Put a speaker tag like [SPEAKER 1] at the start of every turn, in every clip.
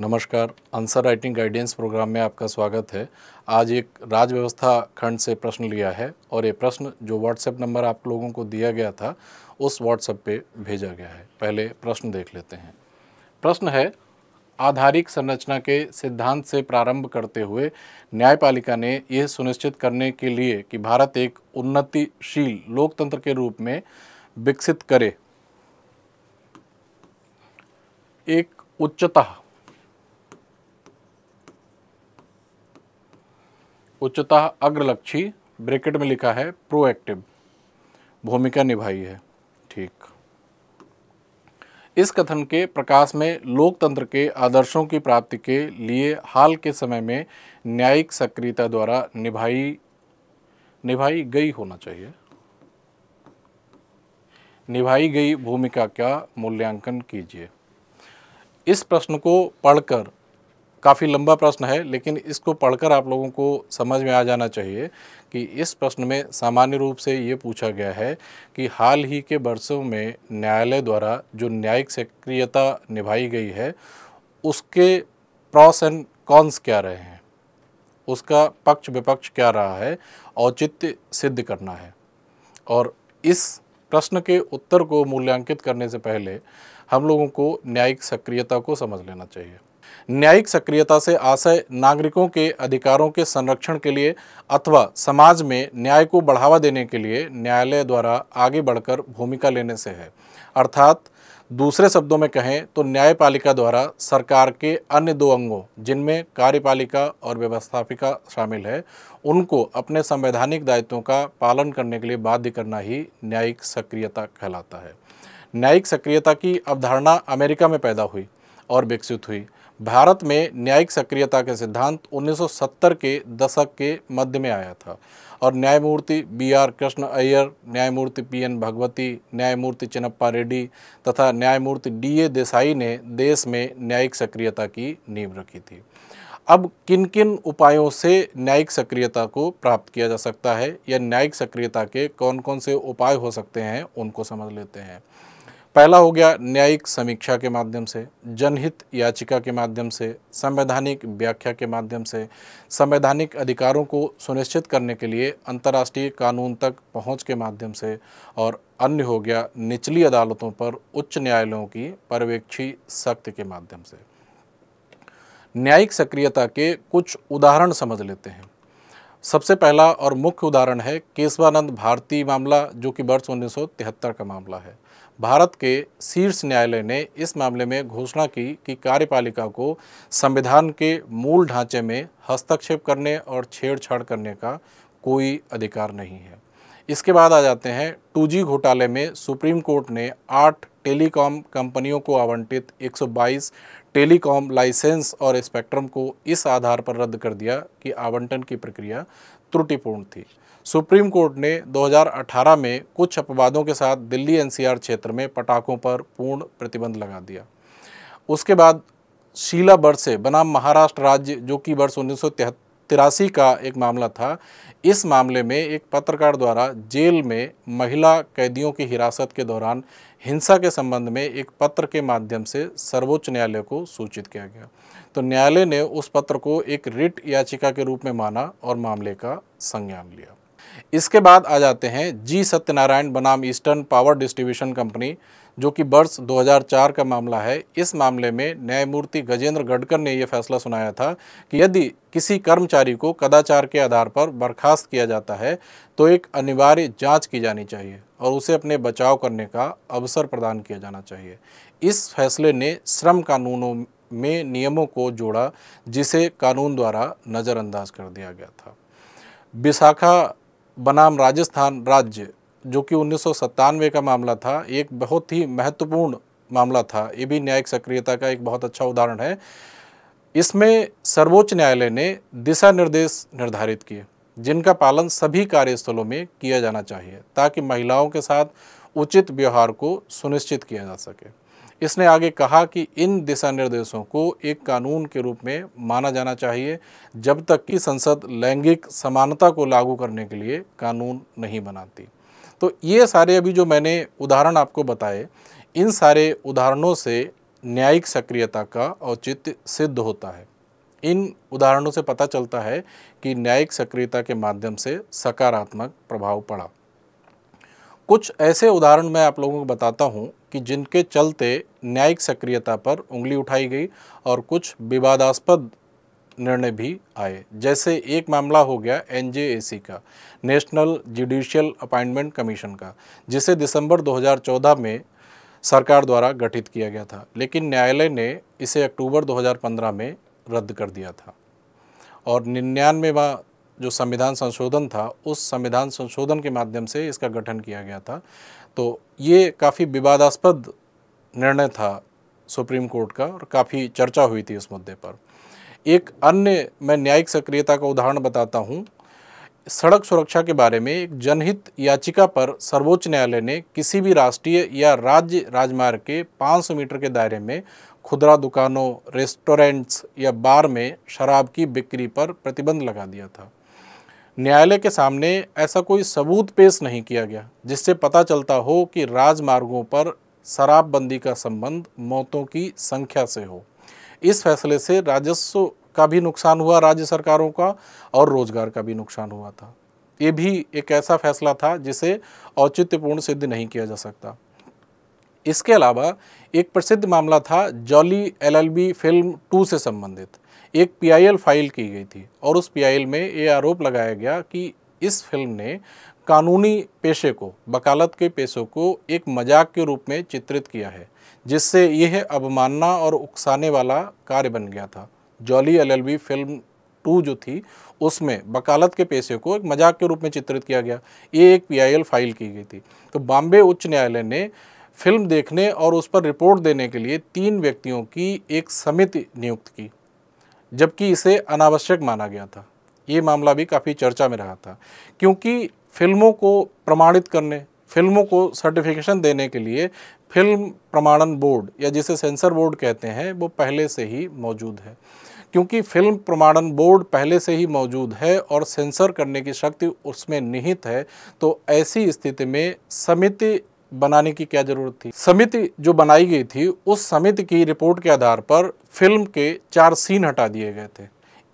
[SPEAKER 1] नमस्कार answer writing guidance programme में आपका स्वागत है आज एक राजव्यवस्था व्यवस्था खंड से प्रश्न लिया है और ये प्रश्न जो व्हाट्सएप नंबर आप लोगों को दिया गया था उस व्हाट्सएप पे भेजा गया है पहले प्रश्न देख लेते हैं प्रश्न है आधारिक संरचना के सिद्धांत से प्रारंभ करते हुए न्यायपालिका ने यह सुनिश्चित करने के लिए कि भारत एक उन्नतिशील लोकतंत्र के रूप में विकसित करे एक उच्चतः उच्चतः अग्रलक्षी ब्रैकेट में लिखा है प्रोएक्टिव भूमिका निभाई है ठीक इस कथन के प्रकाश में लोकतंत्र के आदर्शों की प्राप्ति के लिए हाल के समय में न्यायिक सक्रियता द्वारा निभाई निभाई गई होना चाहिए निभाई गई भूमिका का मूल्यांकन कीजिए इस प्रश्न को पढ़कर काफ़ी लंबा प्रश्न है लेकिन इसको पढ़कर आप लोगों को समझ में आ जाना चाहिए कि इस प्रश्न में सामान्य रूप से ये पूछा गया है कि हाल ही के वर्षों में न्यायालय द्वारा जो न्यायिक सक्रियता निभाई गई है उसके प्रॉस एंड कॉन्स क्या रहे हैं उसका पक्ष विपक्ष क्या रहा है औचित्य सिद्ध करना है और इस प्रश्न के उत्तर को मूल्यांकित करने से पहले हम लोगों को न्यायिक सक्रियता को समझ लेना चाहिए न्यायिक सक्रियता से आशय नागरिकों के अधिकारों के संरक्षण के लिए अथवा समाज में न्याय को बढ़ावा देने के लिए न्यायालय द्वारा आगे बढ़कर भूमिका लेने से है अर्थात दूसरे शब्दों में कहें तो न्यायपालिका द्वारा सरकार के अन्य दो अंगों जिनमें कार्यपालिका और व्यवस्थापिका शामिल है उनको अपने संवैधानिक दायित्वों का पालन करने के लिए बाध्य करना ही न्यायिक सक्रियता कहलाता है न्यायिक सक्रियता की अवधारणा अमेरिका में पैदा हुई और विकसित हुई भारत में न्यायिक सक्रियता के सिद्धांत 1970 के दशक के मध्य में आया था और न्यायमूर्ति बी आर कृष्ण अय्यर न्यायमूर्ति पी एन भगवती न्यायमूर्ति चिनप्पा रेड्डी तथा न्यायमूर्ति डी ए देसाई ने देश में न्यायिक सक्रियता की नींव रखी थी अब किन किन उपायों से न्यायिक सक्रियता को प्राप्त किया जा सकता है या न्यायिक सक्रियता के कौन कौन से उपाय हो सकते हैं उनको समझ लेते हैं पहला हो गया न्यायिक समीक्षा के माध्यम से जनहित याचिका के माध्यम से संवैधानिक व्याख्या के माध्यम से संवैधानिक अधिकारों को सुनिश्चित करने के लिए अंतर्राष्ट्रीय कानून तक पहुंच के माध्यम से और अन्य हो गया निचली अदालतों पर उच्च न्यायालयों की पर्यवेक्षी सख्त के माध्यम से न्यायिक सक्रियता के कुछ उदाहरण समझ लेते हैं सबसे पहला और मुख्य उदाहरण है केशवानंद भारती मामला जो कि वर्ष उन्नीस का मामला है भारत के शीर्ष न्यायालय ने इस मामले में घोषणा की कि कार्यपालिका को संविधान के मूल ढांचे में हस्तक्षेप करने और छेड़छाड़ करने का कोई अधिकार नहीं है इसके बाद आ जाते हैं टू घोटाले में सुप्रीम कोर्ट ने आठ टेलीकॉम कंपनियों को आवंटित 122 टेलीकॉम लाइसेंस और स्पेक्ट्रम को इस आधार पर रद्द कर दिया कि आवंटन की प्रक्रिया त्रुटिपूर्ण थी सुप्रीम कोर्ट ने 2018 में कुछ अपवादों के साथ दिल्ली एनसीआर क्षेत्र में पटाखों पर पूर्ण प्रतिबंध लगा दिया उसके बाद शीला बरसे बनाम महाराष्ट्र राज्य जो कि वर्ष उन्नीस तिरासी का एक मामला था इस मामले में एक पत्रकार द्वारा जेल में महिला कैदियों की हिरासत के दौरान हिंसा के संबंध में एक पत्र के माध्यम से सर्वोच्च न्यायालय को सूचित किया गया तो न्यायालय ने उस पत्र को एक रिट याचिका के रूप में माना और मामले का संज्ञान लिया इसके बाद आ जाते हैं जी सत्यनारायण बनाम ईस्टर्न पावर डिस्ट्रीब्यूशन कंपनी जो कि वर्ष 2004 का मामला है इस मामले में न्यायमूर्ति गजेंद्र गडकर ने यह फैसला सुनाया था कि यदि किसी कर्मचारी को कदाचार के आधार पर बर्खास्त किया जाता है तो एक अनिवार्य जांच की जानी चाहिए और उसे अपने बचाव करने का अवसर प्रदान किया जाना चाहिए इस फैसले ने श्रम कानूनों में नियमों को जोड़ा जिसे कानून द्वारा नज़रअंदाज कर दिया गया था विशाखा बनाम राजस्थान राज्य जो कि उन्नीस का मामला था एक बहुत ही महत्वपूर्ण मामला था ये भी न्यायिक सक्रियता का एक बहुत अच्छा उदाहरण है इसमें सर्वोच्च न्यायालय ने दिशा निर्देश निर्धारित किए जिनका पालन सभी कार्यस्थलों में किया जाना चाहिए ताकि महिलाओं के साथ उचित व्यवहार को सुनिश्चित किया जा सके इसने आगे कहा कि इन दिशा निर्देशों को एक कानून के रूप में माना जाना चाहिए जब तक कि संसद लैंगिक समानता को लागू करने के लिए कानून नहीं बनाती तो ये सारे अभी जो मैंने उदाहरण आपको बताए इन सारे उदाहरणों से न्यायिक सक्रियता का औचित्य सिद्ध होता है इन उदाहरणों से पता चलता है कि न्यायिक सक्रियता के माध्यम से सकारात्मक प्रभाव पड़ा कुछ ऐसे उदाहरण मैं आप लोगों को बताता हूं कि जिनके चलते न्यायिक सक्रियता पर उंगली उठाई गई और कुछ विवादास्पद निर्णय भी आए जैसे एक मामला हो गया एन का नेशनल जुडिशियल अपॉइंटमेंट कमीशन का जिसे दिसंबर 2014 में सरकार द्वारा गठित किया गया था लेकिन न्यायालय ने इसे अक्टूबर 2015 में रद्द कर दिया था और निन्यानवेवा जो संविधान संशोधन था उस संविधान संशोधन के माध्यम से इसका गठन किया गया था तो ये काफ़ी विवादास्पद निर्णय था सुप्रीम कोर्ट का और काफ़ी चर्चा हुई थी इस मुद्दे पर एक अन्य मैं न्यायिक सक्रियता का उदाहरण बताता हूँ सड़क सुरक्षा के बारे में एक जनहित याचिका पर सर्वोच्च न्यायालय ने किसी भी राष्ट्रीय या राज्य राजमार्ग के 500 मीटर के दायरे में खुदरा दुकानों रेस्टोरेंट्स या बार में शराब की बिक्री पर प्रतिबंध लगा दिया था न्यायालय के सामने ऐसा कोई सबूत पेश नहीं किया गया जिससे पता चलता हो कि राजमार्गों पर शराबबंदी का संबंध मौतों की संख्या से हो इस फैसले से राजस्व का भी नुकसान हुआ राज्य सरकारों का और रोजगार का भी नुकसान हुआ था ये भी एक ऐसा फैसला था जिसे औचित्यपूर्ण सिद्ध नहीं किया जा सकता इसके अलावा एक प्रसिद्ध मामला था जॉली एलएलबी फिल्म टू से संबंधित एक पीआईएल फाइल की गई थी और उस पीआईएल में ये आरोप लगाया गया कि इस फिल्म ने कानूनी पेशे को वकालत के पेशों को एक मजाक के रूप में चित्रित किया है जिससे यह अवमानना और उकसाने वाला कार्य बन गया था जॉली एलएलबी फिल्म टू जो थी उसमें वकालत के पेशे को एक मजाक के रूप में चित्रित किया गया ये एक एल फाइल की गई थी तो बॉम्बे उच्च न्यायालय ने फिल्म देखने और उस पर रिपोर्ट देने के लिए तीन व्यक्तियों की एक समिति नियुक्त की जबकि इसे अनावश्यक माना गया था ये मामला भी काफ़ी चर्चा में रहा था क्योंकि फिल्मों को प्रमाणित करने फिल्मों को सर्टिफिकेशन देने के लिए फिल्म प्रमाणन बोर्ड या जिसे सेंसर बोर्ड कहते हैं वो पहले से ही मौजूद है क्योंकि फिल्म प्रमाणन बोर्ड पहले से ही मौजूद है और सेंसर करने की शक्ति उसमें निहित है तो ऐसी स्थिति में समिति बनाने की क्या ज़रूरत थी समिति जो बनाई गई थी उस समिति की रिपोर्ट के आधार पर फिल्म के चार सीन हटा दिए गए थे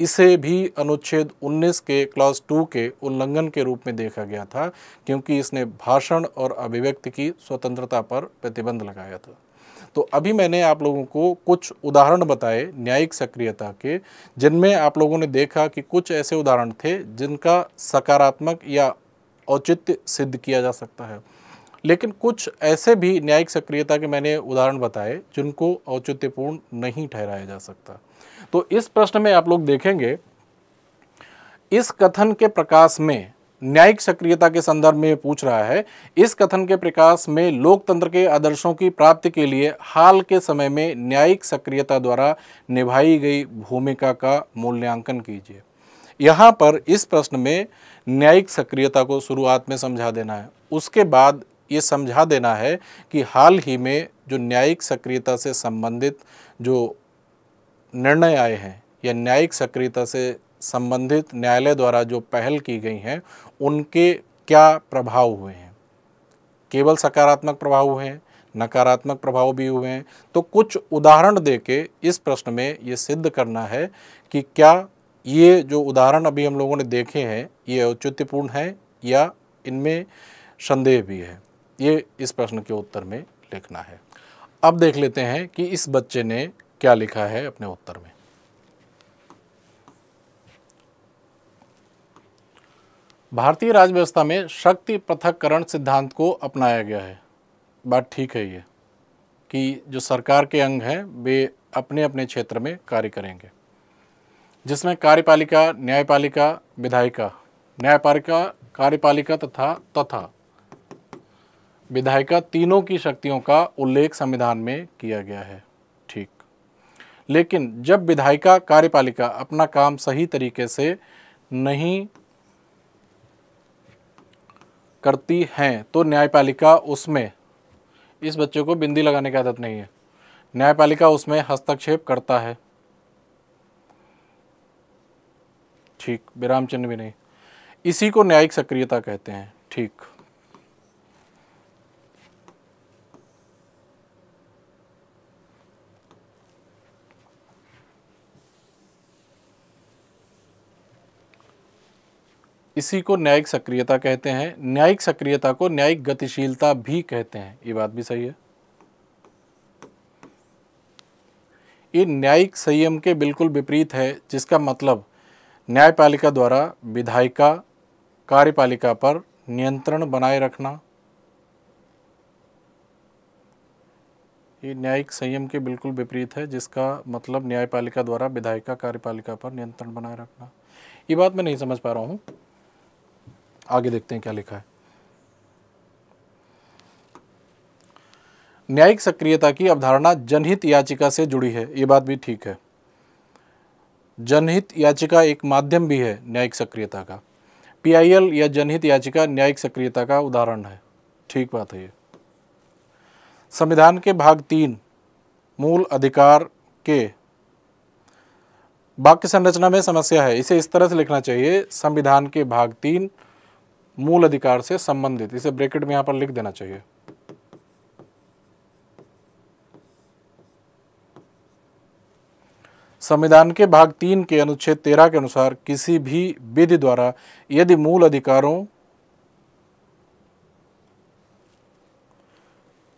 [SPEAKER 1] इसे भी अनुच्छेद 19 के क्लास 2 के उल्लंघन के रूप में देखा गया था क्योंकि इसने भाषण और अभिव्यक्ति की स्वतंत्रता पर प्रतिबंध लगाया था तो अभी मैंने आप लोगों को कुछ उदाहरण बताए न्यायिक सक्रियता के जिनमें आप लोगों ने देखा कि कुछ ऐसे उदाहरण थे जिनका सकारात्मक या औचित्य सिद्ध किया जा सकता है लेकिन कुछ ऐसे भी न्यायिक सक्रियता के मैंने उदाहरण बताए जिनको औचित्यपूर्ण नहीं ठहराया जा सकता तो इस प्रश्न में आप लोग देखेंगे इस कथन के प्रकाश में न्यायिक सक्रियता के संदर्भ में पूछ रहा है इस कथन के प्रकाश में लोकतंत्र के आदर्शों की प्राप्ति के लिए हाल के समय में न्यायिक सक्रियता द्वारा निभाई गई भूमिका का मूल्यांकन कीजिए यहाँ पर इस प्रश्न में न्यायिक सक्रियता को शुरुआत में समझा देना है उसके बाद ये समझा देना है कि हाल ही में जो न्यायिक सक्रियता से संबंधित जो निर्णय आए हैं या न्यायिक सक्रियता से संबंधित न्यायालय द्वारा जो पहल की गई हैं उनके क्या प्रभाव हुए हैं केवल सकारात्मक प्रभाव हुए हैं नकारात्मक प्रभाव भी हुए हैं तो कुछ उदाहरण दे के इस प्रश्न में ये सिद्ध करना है कि क्या ये जो उदाहरण अभी हम लोगों ने देखे हैं ये औचित्यपूर्ण है या इनमें संदेह भी है ये इस प्रश्न के उत्तर में लिखना है अब देख लेते हैं कि इस बच्चे ने क्या लिखा है अपने उत्तर में भारतीय राजव्यवस्था में शक्ति पृथककरण सिद्धांत को अपनाया गया है बात ठीक है ये कि जो सरकार के अंग हैं वे अपने अपने क्षेत्र में कार्य करेंगे जिसमें कार्यपालिका न्यायपालिका विधायिका न्यायपालिका कार्यपालिका तथा तथा विधायिका तीनों की शक्तियों का उल्लेख संविधान में किया गया है ठीक लेकिन जब विधायिका कार्यपालिका अपना काम सही तरीके से नहीं करती हैं तो न्यायपालिका उसमें इस बच्चे को बिंदी लगाने की आदत नहीं है न्यायपालिका उसमें हस्तक्षेप करता है ठीक विराम चिन्ह भी नहीं इसी को न्यायिक सक्रियता कहते हैं ठीक इसी को न्यायिक सक्रियता कहते हैं न्यायिक सक्रियता को न्यायिक गतिशीलता भी कहते हैं ये बात भी सही है ये न्यायिक संयम के बिल्कुल विपरीत है जिसका मतलब न्यायपालिका द्वारा विधायिका कार्यपालिका पर नियंत्रण बनाए रखना ये न्यायिक संयम के बिल्कुल विपरीत है जिसका मतलब न्यायपालिका द्वारा विधायिका कार्यपालिका पर नियंत्रण बनाए रखना ये बात मैं नहीं समझ पा रहा हूँ आगे देखते हैं क्या लिखा है न्यायिक सक्रियता की अवधारणा जनहित याचिका से जुड़ी है ये बात भी ठीक है जनहित याचिका एक माध्यम भी है न्यायिक सक्रियता का पीआईएल या जनहित याचिका न्यायिक सक्रियता का उदाहरण है ठीक बात है ये संविधान के भाग तीन मूल अधिकार के वाक्य संरचना में समस्या है इसे इस तरह से लिखना चाहिए संविधान के भाग तीन मूल अधिकार से संबंधित इसे ब्रैकेट में यहां पर लिख देना चाहिए संविधान के भाग तीन के अनुच्छेद तेरह के अनुसार किसी भी विधि द्वारा यदि मूल अधिकारों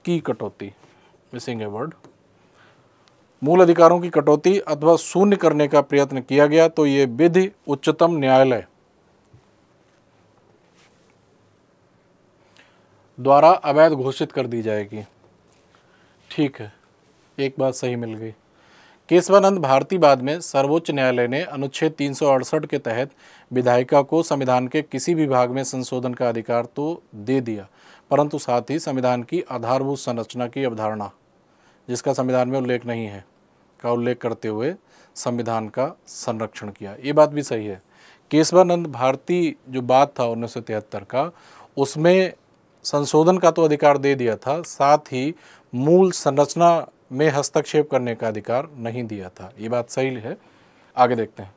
[SPEAKER 1] की कटौती मिसिंग ए वर्ड मूल अधिकारों की कटौती अथवा शून्य करने का प्रयत्न किया गया तो ये विधि उच्चतम न्यायालय द्वारा अवैध घोषित कर दी जाएगी ठीक है एक बात सही मिल गई केशवानंद भारती बाद में सर्वोच्च न्यायालय ने अनुच्छेद तीन के तहत विधायिका को संविधान के किसी भी भाग में संशोधन का अधिकार तो दे दिया परंतु साथ ही संविधान की आधारभूत संरचना की अवधारणा जिसका संविधान में उल्लेख नहीं है का उल्लेख करते हुए संविधान का संरक्षण किया ये बात भी सही है केशवानंद भारती जो बात था उन्नीस का उसमें संशोधन का तो अधिकार दे दिया था साथ ही मूल संरचना में हस्तक्षेप करने का अधिकार नहीं दिया था ये बात सही है आगे देखते हैं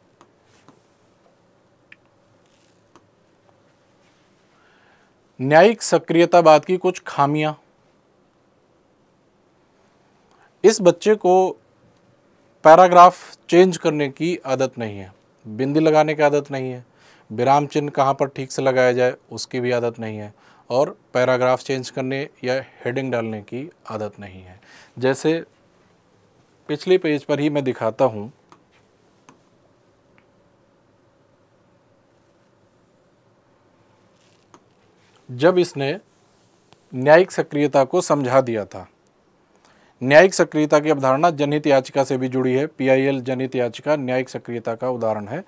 [SPEAKER 1] न्यायिक सक्रियतावाद की कुछ खामियां इस बच्चे को पैराग्राफ चेंज करने की आदत नहीं है बिंदी लगाने की आदत नहीं है विराम चिन्ह कहाँ पर ठीक से लगाया जाए उसकी भी आदत नहीं है और पैराग्राफ चेंज करने या हेडिंग डालने की आदत नहीं है जैसे पिछले पेज पर ही मैं दिखाता हूँ जब इसने न्यायिक सक्रियता को समझा दिया था न्यायिक सक्रियता की अवधारणा जनहित याचिका से भी जुड़ी है पीआईएल जनहित याचिका न्यायिक सक्रियता का उदाहरण है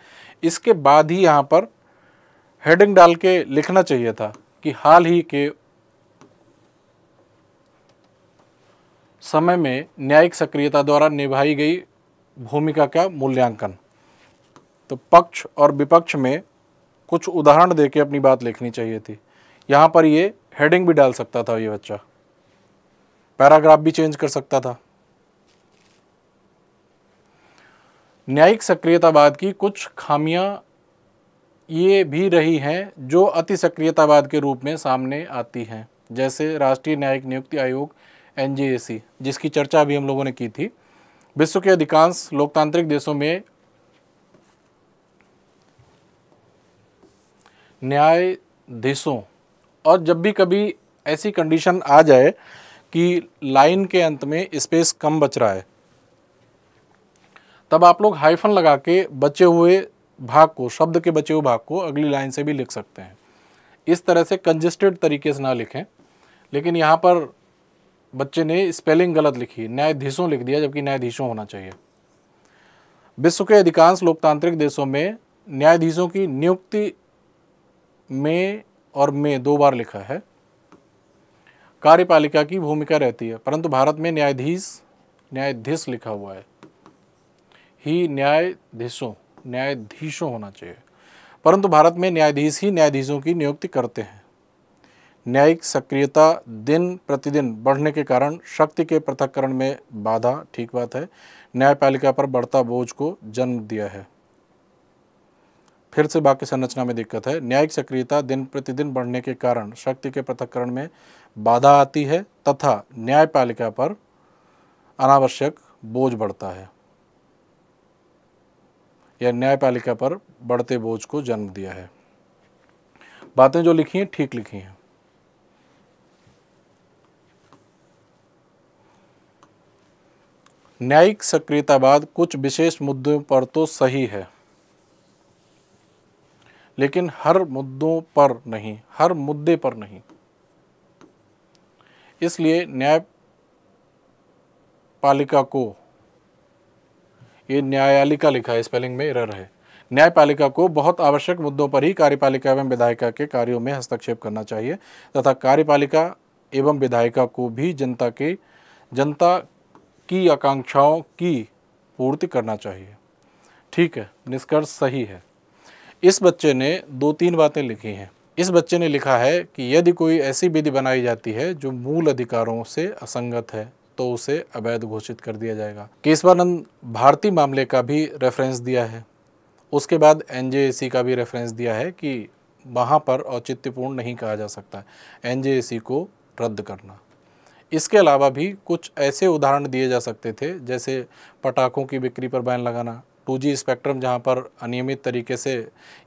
[SPEAKER 1] इसके बाद ही यहाँ पर हेडिंग डाल के लिखना चाहिए था कि हाल ही के समय में न्यायिक सक्रियता द्वारा निभाई गई भूमिका का मूल्यांकन तो पक्ष और विपक्ष में कुछ उदाहरण देके अपनी बात लिखनी चाहिए थी यहाँ पर ये हेडिंग भी डाल सकता था ये बच्चा पैराग्राफ भी चेंज कर सकता था न्यायिक सक्रियतावाद की कुछ खामियां ये भी रही हैं जो अति सक्रियतावाद के रूप में सामने आती हैं जैसे राष्ट्रीय न्यायिक नियुक्ति आयोग एन जिसकी चर्चा भी हम लोगों ने की थी विश्व के अधिकांश लोकतांत्रिक देशों में न्यायाधीशों और जब भी कभी ऐसी कंडीशन आ जाए कि लाइन के अंत में स्पेस कम बच रहा है तब आप लोग हाइफन लगा के बचे हुए भाग को शब्द के बचे हुए भाग को अगली लाइन से भी लिख सकते हैं इस तरह से कंजेस्टेड तरीके से ना लिखें लेकिन यहाँ पर बच्चे ने स्पेलिंग गलत लिखी न्यायाधीशों लिख दिया जबकि न्यायाधीशों होना चाहिए विश्व के अधिकांश लोकतांत्रिक देशों में न्यायाधीशों की नियुक्ति में और में दो बार लिखा है कार्यपालिका की भूमिका रहती है परंतु भारत में न्यायाधीश न्यायाधीश लिखा हुआ है ही न्यायाधीशों न्यायाधीशों होना चाहिए परंतु भारत में न्यायाधीश ही न्यायाधीशों की नियुक्ति करते हैं न्यायिक सक्रियता दिन प्रतिदिन बढ़ने के कारण शक्ति के पृथककरण में बाधा ठीक बात है न्यायपालिका पर बढ़ता बोझ को जन्म दिया है फिर से बाकी संरचना में दिक्कत है न्यायिक सक्रियता दिन प्रतिदिन बढ़ने के कारण शक्ति के पृथककरण में बाधा आती है तथा न्यायपालिका पर अनावश्यक बोझ बढ़ता है या न्यायपालिका पर बढ़ते बोझ को जन्म दिया है बातें जो लिखी हैं ठीक लिखी हैं न्यायिक सक्रियतावाद कुछ विशेष मुद्दों पर तो सही है लेकिन हर मुद्दों पर नहीं हर मुद्दे पर नहीं इसलिए न्यायपालिका को ये न्यायालिका लिखा है स्पेलिंग में इरर है न्यायपालिका को बहुत आवश्यक मुद्दों पर ही कार्यपालिका एवं विधायिका के कार्यों में हस्तक्षेप करना चाहिए तथा कार्यपालिका एवं विधायिका को भी जनता के जनता की आकांक्षाओं की पूर्ति करना चाहिए ठीक है निष्कर्ष सही है इस बच्चे ने दो तीन बातें लिखी हैं इस बच्चे ने लिखा है कि यदि कोई ऐसी विधि बनाई जाती है जो मूल अधिकारों से असंगत है तो उसे अवैध घोषित कर दिया जाएगा केशवानंद भारती मामले का भी रेफरेंस दिया है उसके बाद एन का भी रेफरेंस दिया है कि वहाँ पर औचित्यपूर्ण नहीं कहा जा सकता एन को रद्द करना इसके अलावा भी कुछ ऐसे उदाहरण दिए जा सकते थे जैसे पटाखों की बिक्री पर बैन लगाना टू जी स्पेक्ट्रम जहाँ पर अनियमित तरीके से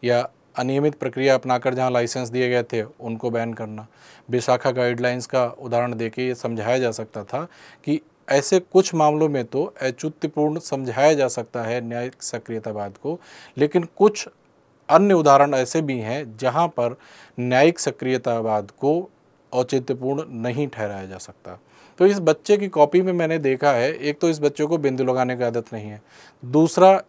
[SPEAKER 1] या अनियमित प्रक्रिया अपनाकर जहां लाइसेंस दिए गए थे उनको बैन करना विशाखा गाइडलाइंस का उदाहरण देके ये समझाया जा सकता था कि ऐसे कुछ मामलों में तो औचित्यपूर्ण समझाया जा सकता है न्यायिक सक्रियतावाद को लेकिन कुछ अन्य उदाहरण ऐसे भी हैं जहां पर न्यायिक सक्रियतावाद को औचित्यपूर्ण नहीं ठहराया जा सकता तो इस बच्चे की कॉपी में मैंने देखा है एक तो इस बच्चे को बिंदु लगाने की आदत नहीं है दूसरा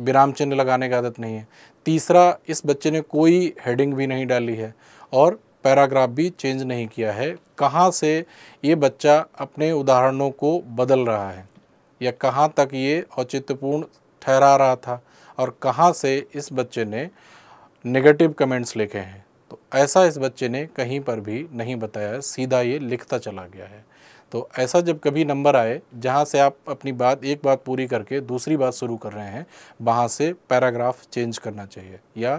[SPEAKER 1] विराम चिन्ह लगाने की आदत नहीं है तीसरा इस बच्चे ने कोई हेडिंग भी नहीं डाली है और पैराग्राफ भी चेंज नहीं किया है कहाँ से ये बच्चा अपने उदाहरणों को बदल रहा है या कहाँ तक ये औचित्यपूर्ण ठहरा रहा था और कहाँ से इस बच्चे ने नेगेटिव कमेंट्स लिखे हैं तो ऐसा इस बच्चे ने कहीं पर भी नहीं बताया सीधा ये लिखता चला गया है तो ऐसा जब कभी नंबर आए जहाँ से आप अपनी बात एक बात पूरी करके दूसरी बात शुरू कर रहे हैं वहाँ से पैराग्राफ चेंज करना चाहिए या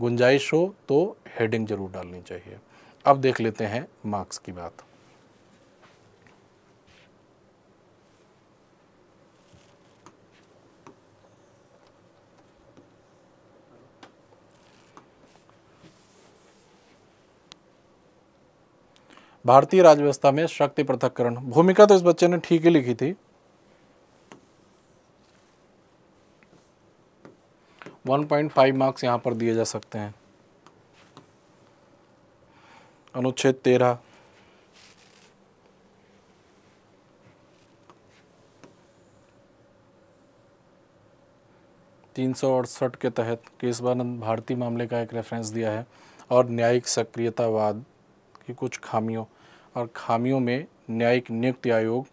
[SPEAKER 1] गुंजाइश हो तो हेडिंग ज़रूर डालनी चाहिए अब देख लेते हैं मार्क्स की बात भारतीय राज्य व्यवस्था में शक्ति पृथककरण भूमिका तो इस बच्चे ने ठीक ही लिखी थी 1.5 मार्क्स यहां पर दिए जा सकते हैं अनुच्छेद तेरह तीन सौ अड़सठ के तहत केशवानंद भारती मामले का एक रेफरेंस दिया है और न्यायिक सक्रियतावाद की कुछ खामियों और खामियों में न्यायिक नियुक्ति आयोग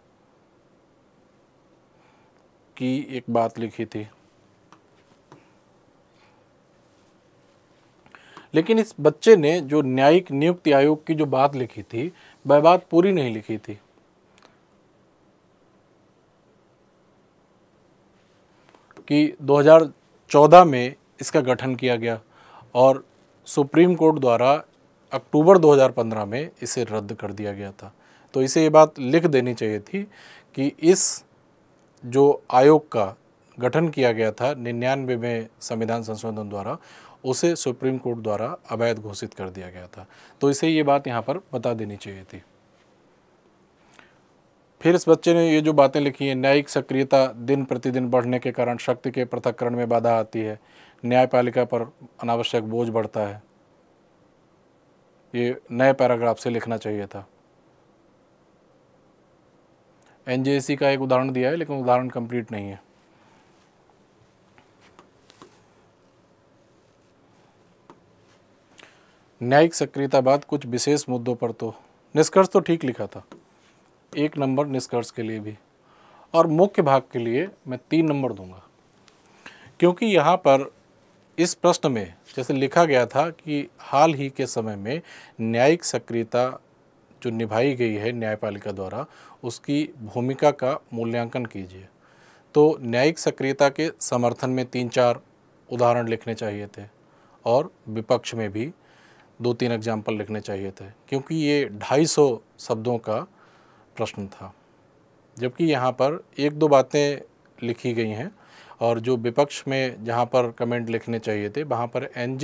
[SPEAKER 1] की एक बात लिखी थी लेकिन इस बच्चे ने जो न्यायिक नियुक्ति आयोग की जो बात लिखी थी वह बात पूरी नहीं लिखी थी कि 2014 में इसका गठन किया गया और सुप्रीम कोर्ट द्वारा अक्टूबर 2015 में इसे रद्द कर दिया गया था तो इसे ये बात लिख देनी चाहिए थी कि इस जो आयोग का गठन किया गया था निन्यानवे में संविधान संशोधन द्वारा उसे सुप्रीम कोर्ट द्वारा अवैध घोषित कर दिया गया था तो इसे ये बात यहाँ पर बता देनी चाहिए थी फिर इस बच्चे ने ये जो बातें लिखी हैं न्यायिक सक्रियता दिन प्रतिदिन बढ़ने के कारण शक्ति के पृथककरण में बाधा आती है न्यायपालिका पर अनावश्यक बोझ बढ़ता है ये नए पैराग्राफ से लिखना चाहिए था एन का एक उदाहरण दिया है लेकिन उदाहरण कंप्लीट नहीं है न्यायिक सक्रियता बाद कुछ विशेष मुद्दों पर तो निष्कर्ष तो ठीक लिखा था एक नंबर निष्कर्ष के लिए भी और मुख्य भाग के लिए मैं तीन नंबर दूंगा क्योंकि यहाँ पर इस प्रश्न में जैसे लिखा गया था कि हाल ही के समय में न्यायिक सक्रियता जो निभाई गई है न्यायपालिका द्वारा उसकी भूमिका का मूल्यांकन कीजिए तो न्यायिक सक्रियता के समर्थन में तीन चार उदाहरण लिखने चाहिए थे और विपक्ष में भी दो तीन एग्जाम्पल लिखने चाहिए थे क्योंकि ये ढाई सौ शब्दों का प्रश्न था जबकि यहाँ पर एक दो बातें लिखी गई हैं और जो विपक्ष में जहाँ पर कमेंट लिखने चाहिए थे वहाँ पर एन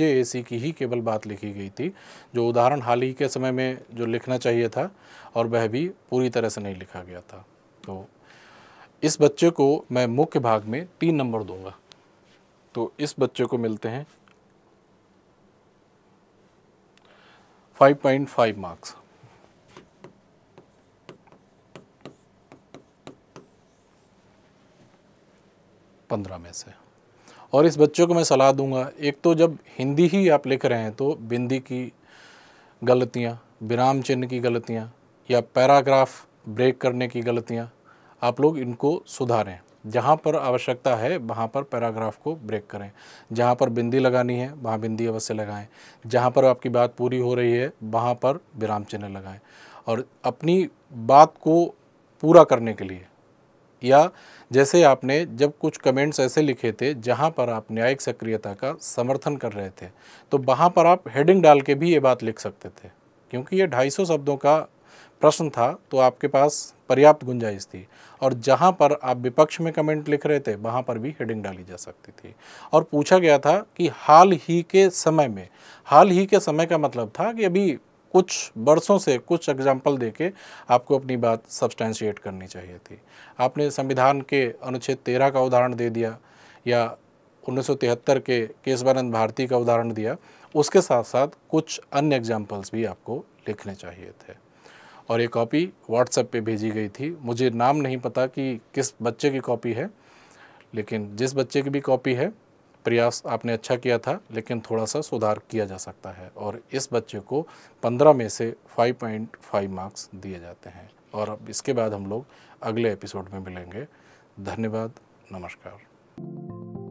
[SPEAKER 1] की ही केवल बात लिखी गई थी जो उदाहरण हाल ही के समय में जो लिखना चाहिए था और वह भी पूरी तरह से नहीं लिखा गया था तो इस बच्चे को मैं मुख्य भाग में तीन नंबर दूंगा तो इस बच्चे को मिलते हैं 5.5 मार्क्स पंद्रह में से और इस बच्चों को मैं सलाह दूंगा एक तो जब हिंदी ही आप लिख रहे हैं तो बिंदी की गलतियाँ विराम चिन्ह की गलतियाँ या पैराग्राफ ब्रेक करने की गलतियाँ आप लोग इनको सुधारें जहाँ पर आवश्यकता है वहाँ पर पैराग्राफ को ब्रेक करें जहाँ पर बिंदी लगानी है वहाँ बिंदी अवश्य लगाएं जहाँ पर आपकी बात पूरी हो रही है वहाँ पर विराम चिन्ह लगाएं और अपनी बात को पूरा करने के लिए या जैसे आपने जब कुछ कमेंट्स ऐसे लिखे थे जहां पर आप न्यायिक सक्रियता का समर्थन कर रहे थे तो वहां पर आप हेडिंग डाल के भी ये बात लिख सकते थे क्योंकि ये 250 शब्दों का प्रश्न था तो आपके पास पर्याप्त गुंजाइश थी और जहां पर आप विपक्ष में कमेंट लिख रहे थे वहां पर भी हेडिंग डाली जा सकती थी और पूछा गया था कि हाल ही के समय में हाल ही के समय का मतलब था कि अभी कुछ बरसों से कुछ एग्जाम्पल दे के आपको अपनी बात सब्सटैंशिएट करनी चाहिए थी आपने संविधान के अनुच्छेद तेरह का उदाहरण दे दिया या तिहत्तर के केशवानंद भारती का उदाहरण दिया उसके साथ साथ कुछ अन्य एग्जाम्पल्स भी आपको लिखने चाहिए थे और ये कॉपी व्हाट्सएप पे भेजी गई थी मुझे नाम नहीं पता कि किस बच्चे की कॉपी है लेकिन जिस बच्चे की भी कॉपी है प्रयास आपने अच्छा किया था लेकिन थोड़ा सा सुधार किया जा सकता है और इस बच्चे को 15 में से 5.5 मार्क्स दिए जाते हैं और अब इसके बाद हम लोग अगले एपिसोड में मिलेंगे धन्यवाद नमस्कार